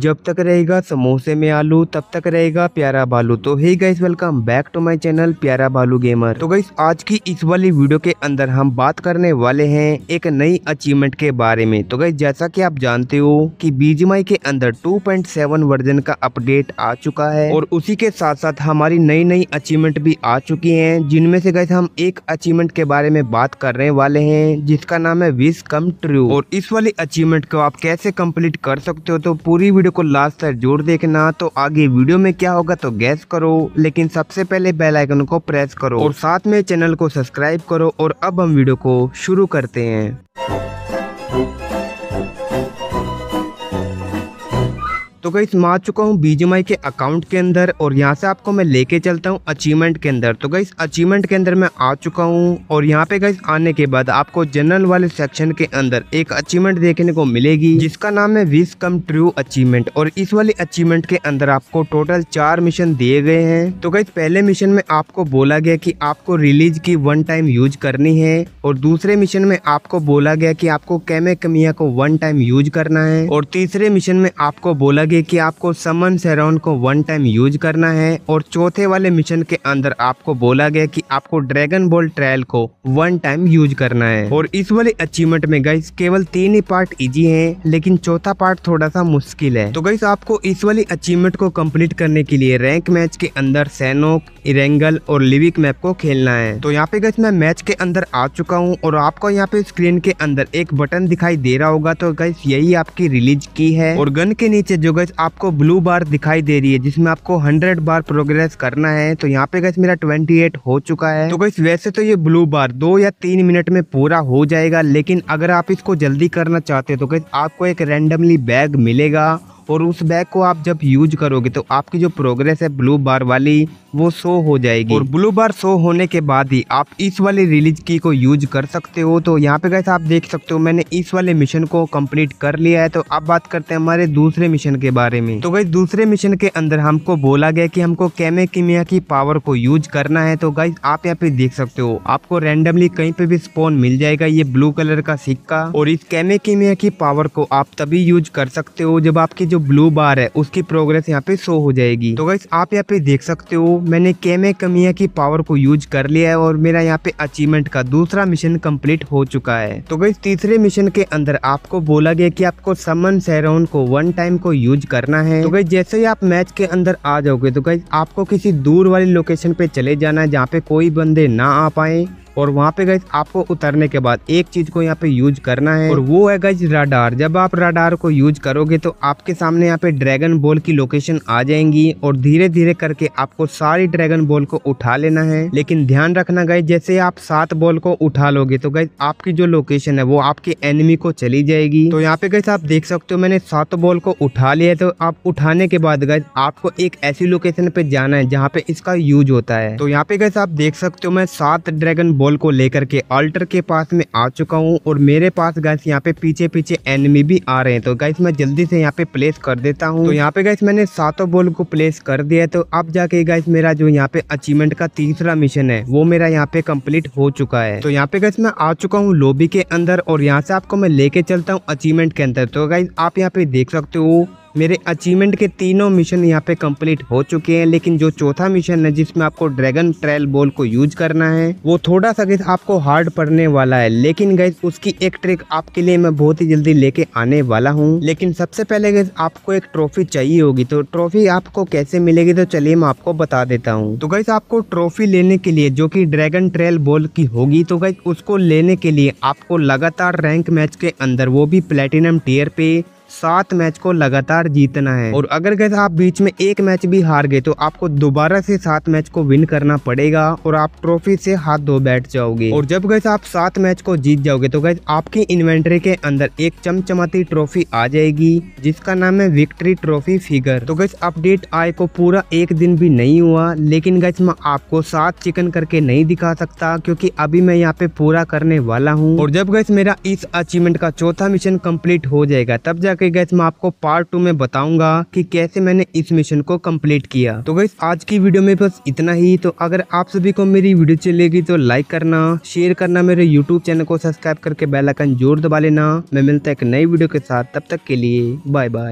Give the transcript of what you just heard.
जब तक रहेगा समोसे में आलू तब तक रहेगा प्यारा बालू तो hey guys welcome back to my channel Pyara Balu gamer तो गाइस आज की इस वाली वीडियो के अंदर हम बात करने वाले हैं एक नई अचीवमेंट के बारे में तो गाइस जैसा कि आप जानते हो कि बीजीएमआई के अंदर 2.7 वर्जन का अपडेट आ चुका है और उसी के साथ साथ हमारी नई नई अचीवमेंट भी आ चुकी है जिनमें से गाइस हम एक अचीवमेंट के बारे में बात करने वाले है जिसका नाम है विश कम ट्रू और इस वाली अचीवमेंट को आप कैसे कम्प्लीट कर सकते हो तो पूरी वीडियो को लास्ट तक जोर देखना तो आगे वीडियो में क्या होगा तो गैस करो लेकिन सबसे पहले बेल आइकन को प्रेस करो और साथ में चैनल को सब्सक्राइब करो और अब हम वीडियो को शुरू करते हैं तो गई आ चुका हूँ बीजीएमआई के अकाउंट के अंदर और यहाँ से आपको मैं लेके चलता हूँ अचीवमेंट के अंदर तो गई अचीवमेंट के अंदर मैं आ चुका हूँ और यहाँ पे गई आने के बाद आपको जनरल वाले सेक्शन के अंदर एक अचीवमेंट देखने को मिलेगी जिसका नाम है विस कम ट्रू अचीवमेंट और इस वाले अचीवमेंट के अंदर आपको टोटल चार मिशन दिए गए हैं तो गई पहले मिशन में आपको बोला गया की आपको रिलीज की वन टाइम यूज करनी है और दूसरे मिशन में आपको बोला गया की आपको कैमे कमिया को वन टाइम यूज करना है और तीसरे मिशन में आपको बोला लगे कि आपको समन सेरोन को वन टाइम यूज करना है और चौथे वाले मिशन के अंदर आपको बोला गया कि आपको ड्रैगन बॉल ट्रायल को वन टाइम यूज करना है और इस वाले अचीवमेंट में गई केवल तीन ही पार्ट इजी हैं लेकिन चौथा पार्ट थोड़ा सा मुश्किल है तो गई आपको इस वाली अचीवमेंट को कम्प्लीट करने के लिए रैंक मैच के अंदर सैनोक इरेंगल और लिविक मैप को खेलना है तो यहाँ पे गैस मैं मैच के अंदर आ चुका हूँ और आपको यहाँ पे स्क्रीन के अंदर एक बटन दिखाई दे रहा होगा तो गैस यही आपकी रिलीज की है और गन के नीचे जो गैस आपको ब्लू बार दिखाई दे रही है जिसमें आपको हंड्रेड बार प्रोग्रेस करना है तो यहाँ पे गैस मेरा ट्वेंटी एट हो चुका है तो गैस वैसे तो ये ब्लू बार दो या तीन मिनट में पूरा हो जाएगा लेकिन अगर आप इसको जल्दी करना चाहते हो तो गैस आपको एक रेंडमली बैग मिलेगा और उस बैग को आप जब यूज करोगे तो आपकी जो प्रोग्रेस है ब्लू बार वाली वो शो हो जाएगी और ब्लू बार शो होने के बाद ही आप इस वाले रिलीज की को यूज कर सकते हो तो यहाँ पे कैसे आप देख सकते हो मैंने इस वाले मिशन को कंप्लीट कर लिया है तो अब बात करते हैं हमारे दूसरे मिशन के बारे में तो गई दूसरे मिशन के अंदर हमको बोला गया कि हमको कैमे किमिया की पावर को यूज करना है तो गाइज आप यहाँ पे देख सकते हो आपको रेंडमली कहीं पे भी स्पोन मिल जाएगा ये ब्लू कलर का सिक्का और इस कैमे किमिया की पावर को आप तभी यूज कर सकते हो जब आपकी जो ब्लू बार है उसकी प्रोग्रेस यहाँ पे शो हो जाएगी तो गाइस आप यहाँ पे देख सकते हो मैंने केमे कमिया की पावर को यूज कर लिया है और मेरा यहाँ पे अचीवमेंट का दूसरा मिशन कम्प्लीट हो चुका है तो गाइस तीसरे मिशन के अंदर आपको बोला गया की आपको समन सेरोन को वन टाइम को यूज करना है तो गाइस जैसे ही आप मैच के अंदर आ जाओगे तो गई आपको किसी दूर वाली लोकेशन पे चले जाना है जहाँ पे कोई बंदे ना आ पाए और वहाँ पे गई आपको उतरने के बाद एक चीज को यहाँ पे यूज करना है और वो है गज राडार जब आप राडार को यूज करोगे तो आपके सामने यहाँ पे ड्रैगन बॉल की लोकेशन आ जाएंगी और धीरे धीरे करके आपको सारी ड्रैगन बॉल को उठा लेना है लेकिन ध्यान रखना गए जैसे आप सात बॉल को उठा लोगे तो गैस आपकी जो लोकेशन है वो आपके एनिमी को चली जाएगी तो यहाँ पे गई आप देख सकते हो मैंने सात बॉल को उठा लिया तो आप उठाने के बाद गए आपको एक ऐसी लोकेशन पे जाना है जहाँ पे इसका यूज होता है तो यहाँ पे गए आप देख सकते हो मैं सात ड्रैगन बॉल को लेकर के अल्टर के पास में आ चुका हूँ और मेरे पास गैस यहाँ पे पीछे पीछे एनिमी भी आ रहे हैं तो गैस मैं जल्दी से यहाँ पे प्लेस कर देता हूँ तो यहाँ पे गैस मैंने सातों बॉल को प्लेस कर दिया तो अब जाके गैस मेरा जो यहाँ पे अचीवमेंट का तीसरा मिशन है वो मेरा यहाँ पे कम्प्लीट हो चुका है तो यहाँ पे गैस मैं आ चुका हूँ लोबी के अंदर और यहाँ से आपको मैं लेके चलता हूँ अचीवमेंट के अंदर तो गाइज आप यहाँ पे देख सकते हो मेरे अचीवमेंट के तीनों मिशन यहाँ पे कंप्लीट हो चुके हैं लेकिन जो चौथा मिशन है जिसमें आपको ड्रैगन ट्रेल बॉल को यूज करना है वो थोड़ा सा आपको हार्ड पड़ने वाला है लेकिन गैस उसकी एक ट्रिक आपके लिए मैं बहुत ही जल्दी लेके आने वाला हूँ लेकिन सबसे पहले गैस आपको एक ट्रॉफी चाहिए होगी तो ट्रॉफी आपको कैसे मिलेगी तो चलिए मैं आपको बता देता हूँ तो गैस आपको ट्रॉफी लेने के लिए जो की ड्रैगन ट्रेल बॉल की होगी तो गैस उसको लेने के लिए आपको लगातार रैंक मैच के अंदर वो भी प्लेटिनम टीयर पे सात मैच को लगातार जीतना है और अगर गैस आप बीच में एक मैच भी हार गए तो आपको दोबारा से सात मैच को विन करना पड़ेगा और आप ट्रॉफी से हाथ धो बैठ जाओगे और जब कैसे आप सात मैच को जीत जाओगे तो कैसे आपकी इन्वेंट्री के अंदर एक चमचमाती ट्रॉफी आ जाएगी जिसका नाम है विक्ट्री ट्रॉफी फिगर तो कैसे अपडेट आए को पूरा एक दिन भी नहीं हुआ लेकिन गैस मैं आपको सात चिकन करके नहीं दिखा सकता क्योंकि अभी मैं यहाँ पे पूरा करने वाला हूँ और जब गैस मेरा इस अचीवमेंट का चौथा मिशन कम्प्लीट हो जाएगा तब जाए जाके गैस मैं आपको पार्ट टू में बताऊंगा कि कैसे मैंने इस मिशन को कंप्लीट किया तो गैस आज की वीडियो में बस इतना ही तो अगर आप सभी को मेरी वीडियो चलेगी तो लाइक करना शेयर करना मेरे यूट्यूब चैनल को सब्सक्राइब करके बेलाइकन जोर दबा लेना मैं मिलता एक नई वीडियो के साथ तब तक के लिए बाय बाय